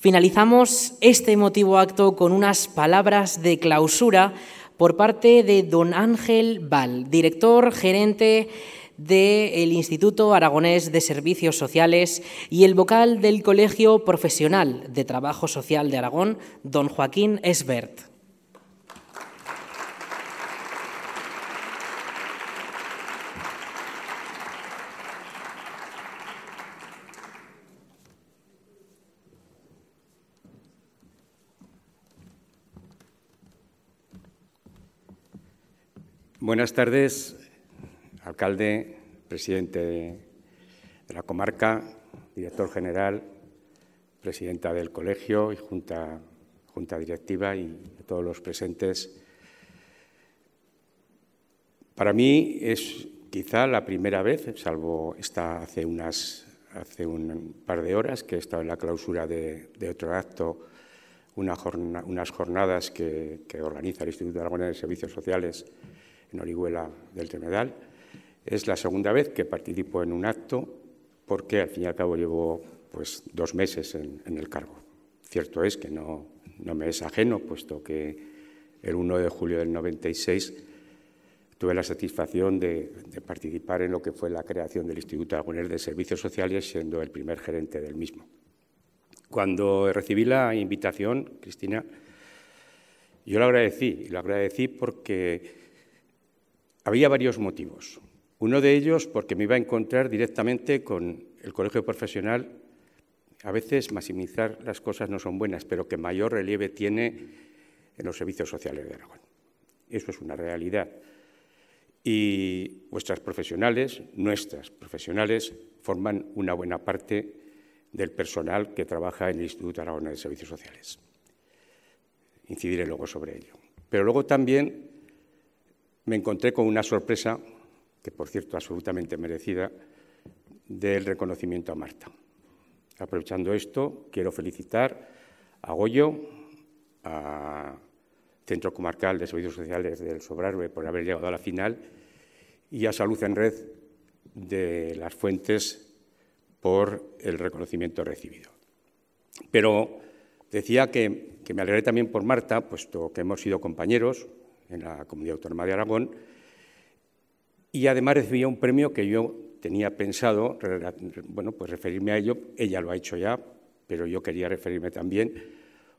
Finalizamos este emotivo acto con unas palabras de clausura por parte de don Ángel Val, director gerente del Instituto Aragonés de Servicios Sociales y el vocal del Colegio Profesional de Trabajo Social de Aragón, don Joaquín Esbert. Buenas tardes, alcalde, presidente de la comarca, director general, presidenta del colegio y junta, directiva y todos los presentes. Para mí es quizá la primera vez, salvo esta hace, unas, hace un par de horas, que he estado en la clausura de, otro acto, unas jornadas que, organiza el Instituto de Aragonés de Servicios Sociales en Orihuela del Tremedal. Es la segunda vez que participo en un acto porque al fin y al cabo llevo pues, dos meses en, el cargo. Cierto es que no, me es ajeno, puesto que el 1 de julio del 96 tuve la satisfacción de, participar en lo que fue la creación del Instituto Aragonés de Servicios Sociales, siendo el primer gerente del mismo. Cuando recibí la invitación, Cristina, yo la agradecí, y la agradecí porque había varios motivos. Uno de ellos porque me iba a encontrar directamente con el colegio profesional. A veces maximizar las cosas no son buenas, pero que mayor relieve tiene en los servicios sociales de Aragón. Eso es una realidad. Y vuestras profesionales, nuestras profesionales, forman una buena parte del personal que trabaja en el Instituto Aragón de Servicios Sociales. Incidiré luego sobre ello. Pero luego también me encontré con una sorpresa, que por cierto absolutamente merecida, del reconocimiento a Marta. Aprovechando esto, quiero felicitar a Goyo, a Centro Comarcal de Servicios Sociales del Sobrarbe por haber llegado a la final y a Salud en Red de las Fuentes por el reconocimiento recibido. Pero decía que, me alegré también por Marta, puesto que hemos sido compañeros, en la Comunidad Autónoma de Aragón, y además recibía un premio que yo tenía pensado, bueno, pues referirme a ello, ella lo ha hecho ya, pero yo quería referirme también,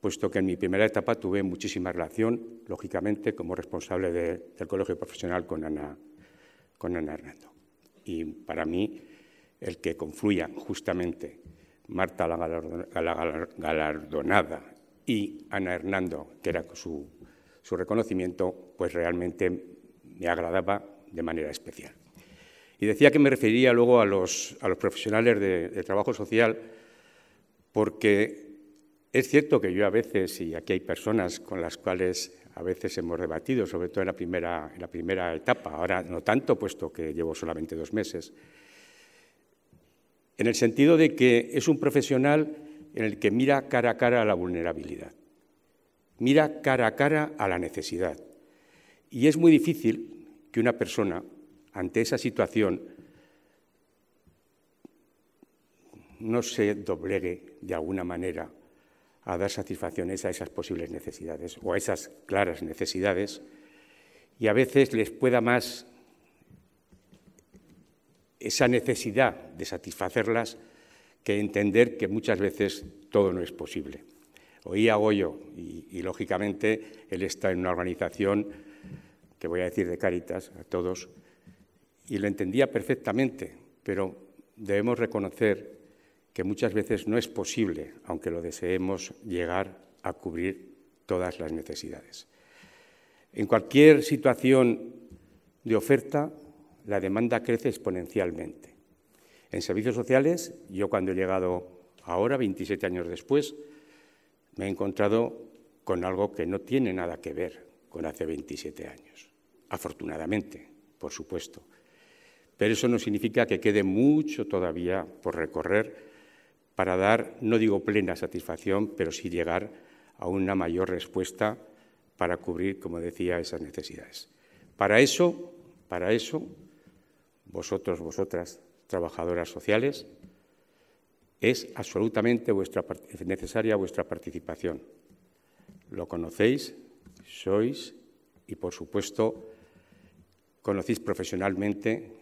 puesto que en mi primera etapa tuve muchísima relación, lógicamente, como responsable del colegio profesional con Ana, con Ana Hernando. Y para mí, el que confluyan justamente Marta la galardonada y Ana Hernando, que era su su reconocimiento, pues realmente me agradaba de manera especial. Y decía que me refería luego a los, a los profesionales de, trabajo social, porque es cierto que yo a veces, y aquí hay personas con las cuales a veces hemos debatido, sobre todo en la primera, en la primera etapa, ahora no tanto, puesto que llevo solamente dos meses, en el sentido de que es un profesional en el que mira cara a cara la vulnerabilidad mira cara a cara a la necesidad. Y es muy difícil que una persona, ante esa situación, no se doblegue de alguna manera a dar satisfacciones a esas posibles necesidades o a esas claras necesidades y a veces les pueda más esa necesidad de satisfacerlas que entender que muchas veces todo no es posible oía Goyo y, y, lógicamente él está en una organización, que voy a decir de Caritas, a todos, y lo entendía perfectamente, pero debemos reconocer que muchas veces no es posible, aunque lo deseemos, llegar a cubrir todas las necesidades. En cualquier situación de oferta, la demanda crece exponencialmente. En servicios sociales, yo cuando he llegado ahora, 27 años después, me he encontrado con algo que no tiene nada que ver con hace 27 años, afortunadamente, por supuesto. Pero eso no significa que quede mucho todavía por recorrer para dar, no digo plena satisfacción, pero sí llegar a una mayor respuesta para cubrir, como decía, esas necesidades. Para eso, para eso, vosotros, vosotras, trabajadoras sociales, es absolutamente necesaria vuestra participación. Lo conocéis, sois y, por supuesto, conocéis profesionalmente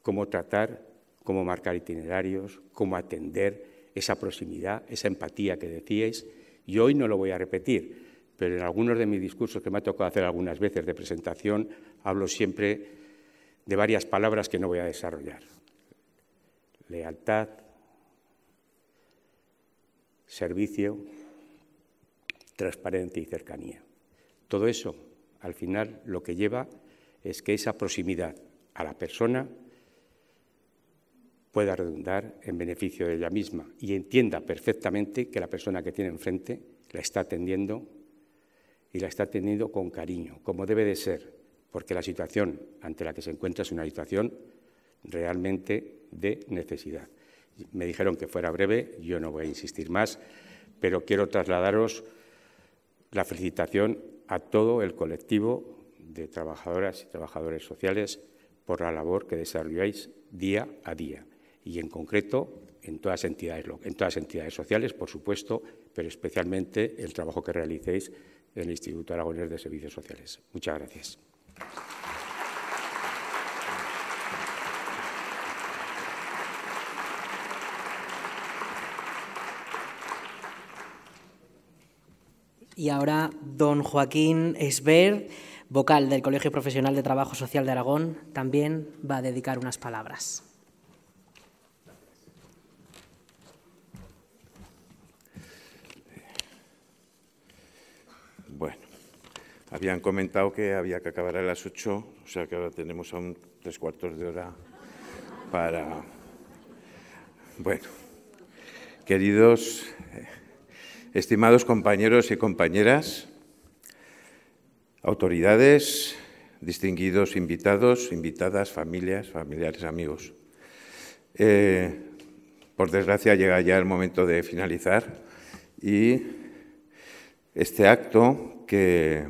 cómo tratar, cómo marcar itinerarios, cómo atender esa proximidad, esa empatía que decíais. Y hoy no lo voy a repetir, pero en algunos de mis discursos que me ha tocado hacer algunas veces de presentación, hablo siempre de varias palabras que no voy a desarrollar. Lealtad, servicio, transparencia y cercanía. Todo eso, al final, lo que lleva es que esa proximidad a la persona pueda redundar en beneficio de ella misma y entienda perfectamente que la persona que tiene enfrente la está atendiendo y la está atendiendo con cariño, como debe de ser, porque la situación ante la que se encuentra es una situación realmente de necesidad. Me dijeron que fuera breve, yo no voy a insistir más, pero quiero trasladaros la felicitación a todo el colectivo de trabajadoras y trabajadores sociales por la labor que desarrolláis día a día y en concreto en todas entidades, en todas entidades sociales, por supuesto, pero especialmente el trabajo que realicéis en el Instituto Aragonés de Servicios Sociales. Muchas gracias. Y ahora don Joaquín Esber, vocal del Colegio Profesional de Trabajo Social de Aragón, también va a dedicar unas palabras. Bueno, habían comentado que había que acabar a las ocho, o sea que ahora tenemos aún tres cuartos de hora para... Bueno, queridos eh, estimados compañeros y compañeras, autoridades, distinguidos invitados, invitadas, familias, familiares, amigos. Eh, por desgracia llega ya el momento de finalizar y este acto que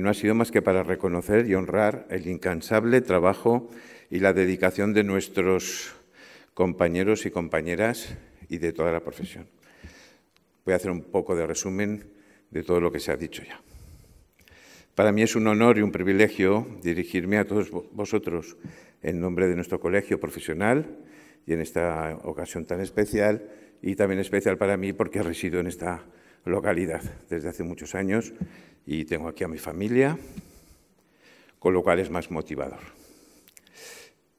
no ha sido más que para reconocer y honrar el incansable trabajo y la dedicación de nuestros compañeros y compañeras y de toda la profesión. Voy a hacer un poco de resumen de todo lo que se ha dicho ya. Para mí es un honor y un privilegio dirigirme a todos vosotros en nombre de nuestro colegio profesional y en esta ocasión tan especial y también especial para mí porque resido en esta localidad desde hace muchos años y tengo aquí a mi familia, con lo cual es más motivador.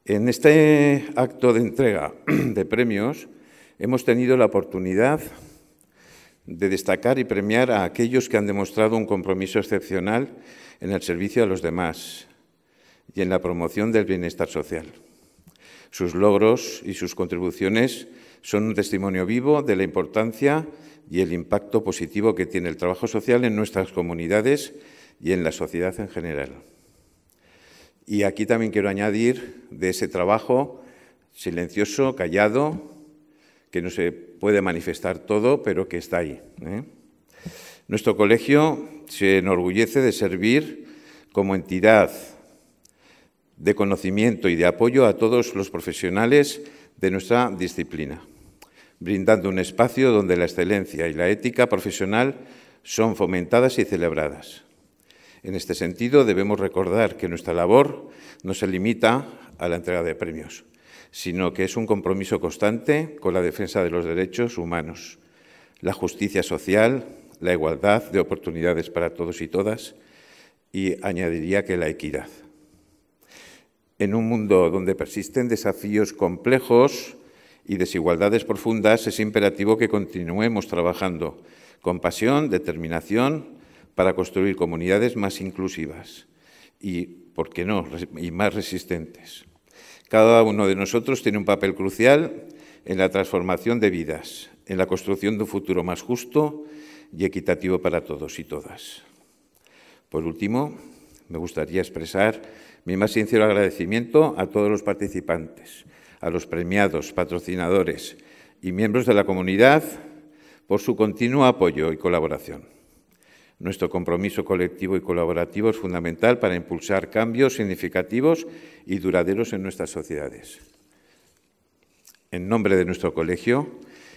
En este acto de entrega de premios hemos tenido la oportunidad de destacar y premiar a aquellos que han demostrado un compromiso excepcional en el servicio a los demás y en la promoción del bienestar social. Sus logros y sus contribuciones son un testimonio vivo de la importancia y el impacto positivo que tiene el trabajo social en nuestras comunidades y en la sociedad en general. Y aquí también quiero añadir de ese trabajo silencioso, callado, que no se puede manifestar todo, pero que está ahí. ¿eh? Nuestro colegio se enorgullece de servir como entidad de conocimiento y de apoyo a todos los profesionales de nuestra disciplina, brindando un espacio donde la excelencia y la ética profesional son fomentadas y celebradas. En este sentido, debemos recordar que nuestra labor no se limita a la entrega de premios sino que es un compromiso constante con la defensa de los derechos humanos, la justicia social, la igualdad de oportunidades para todos y todas y añadiría que la equidad. En un mundo donde persisten desafíos complejos y desigualdades profundas, es imperativo que continuemos trabajando con pasión, determinación, para construir comunidades más inclusivas y, ¿por qué no?, y más resistentes. Cada uno de nosotros tiene un papel crucial en la transformación de vidas, en la construcción de un futuro más justo y equitativo para todos y todas. Por último, me gustaría expresar mi más sincero agradecimiento a todos los participantes, a los premiados, patrocinadores y miembros de la comunidad por su continuo apoyo y colaboración. Nuestro compromiso colectivo y colaborativo es fundamental para impulsar cambios significativos y duraderos en nuestras sociedades. En nombre de nuestro colegio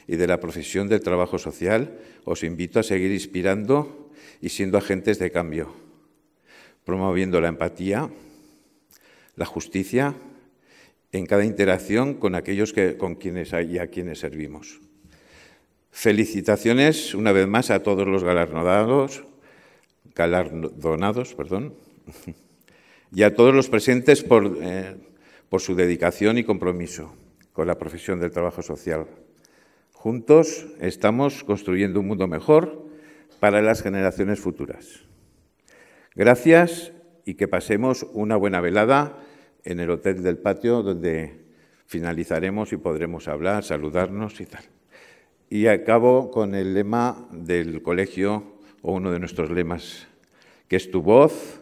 y de la profesión del trabajo social, os invito a seguir inspirando y siendo agentes de cambio, promoviendo la empatía, la justicia en cada interacción con aquellos con quienes y a quienes servimos. Felicitaciones una vez más a todos los galardonados, galardonados perdón, y a todos los presentes por, eh, por su dedicación y compromiso con la profesión del trabajo social. Juntos estamos construyendo un mundo mejor para las generaciones futuras. Gracias y que pasemos una buena velada en el Hotel del Patio, donde finalizaremos y podremos hablar, saludarnos y tal. Y acabo con el lema del colegio o uno de nuestros lemas, que es tu voz,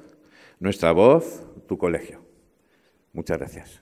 nuestra voz, tu colegio. Muchas gracias.